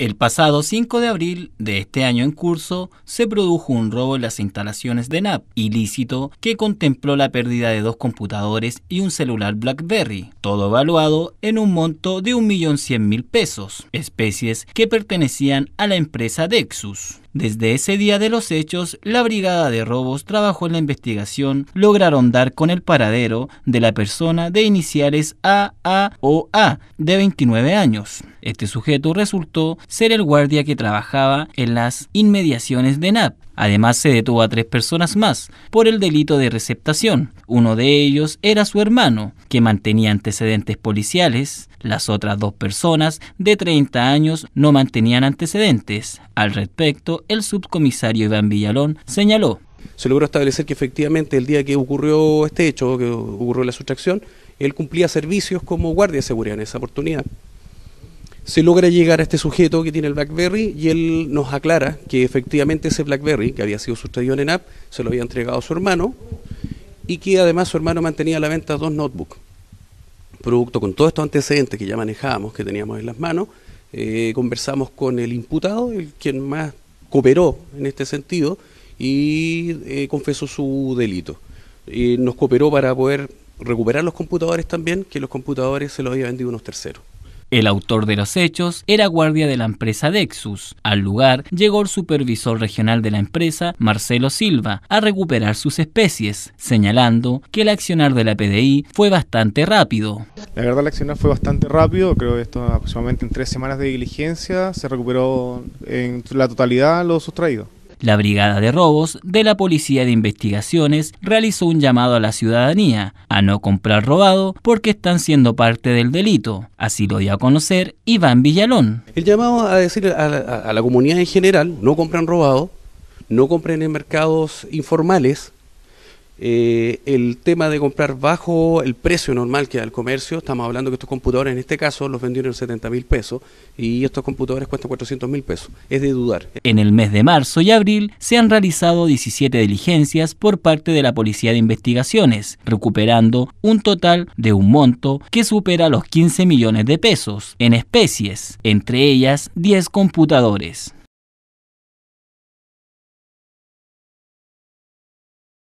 El pasado 5 de abril de este año en curso se produjo un robo en las instalaciones de NAP ilícito que contempló la pérdida de dos computadores y un celular BlackBerry, todo evaluado en un monto de 1.100.000 pesos, especies que pertenecían a la empresa Dexus. Desde ese día de los hechos, la brigada de robos trabajó en la investigación, lograron dar con el paradero de la persona de iniciales AAOA A, de 29 años. Este sujeto resultó ser el guardia que trabajaba en las inmediaciones de NAP, Además, se detuvo a tres personas más por el delito de receptación. Uno de ellos era su hermano, que mantenía antecedentes policiales. Las otras dos personas, de 30 años, no mantenían antecedentes. Al respecto, el subcomisario Iván Villalón señaló. Se logró establecer que efectivamente el día que ocurrió este hecho, que ocurrió la sustracción, él cumplía servicios como guardia de seguridad en esa oportunidad se logra llegar a este sujeto que tiene el BlackBerry y él nos aclara que efectivamente ese BlackBerry que había sido sustraído en ENAP se lo había entregado a su hermano y que además su hermano mantenía a la venta dos notebooks, producto con todos estos antecedentes que ya manejábamos, que teníamos en las manos, eh, conversamos con el imputado, el quien más cooperó en este sentido y eh, confesó su delito. nos cooperó para poder recuperar los computadores también, que los computadores se los había vendido unos terceros. El autor de los hechos era guardia de la empresa Dexus. Al lugar llegó el supervisor regional de la empresa, Marcelo Silva, a recuperar sus especies, señalando que el accionar de la PDI fue bastante rápido. La verdad, el accionar fue bastante rápido, creo que esto aproximadamente en tres semanas de diligencia se recuperó en la totalidad lo sustraído. La Brigada de Robos de la Policía de Investigaciones realizó un llamado a la ciudadanía a no comprar robado porque están siendo parte del delito. Así lo dio a conocer Iván Villalón. El llamado a decir a la, comunidad en general, no compran robado, no compren en mercados informales, eh, el tema de comprar bajo el precio normal que da el comercio, estamos hablando que estos computadores en este caso los vendieron en 70 mil pesos y estos computadores cuestan 400 mil pesos, es de dudar. En el mes de marzo y abril se han realizado 17 diligencias por parte de la Policía de Investigaciones, recuperando un total de un monto que supera los 15 millones de pesos en especies, entre ellas 10 computadores.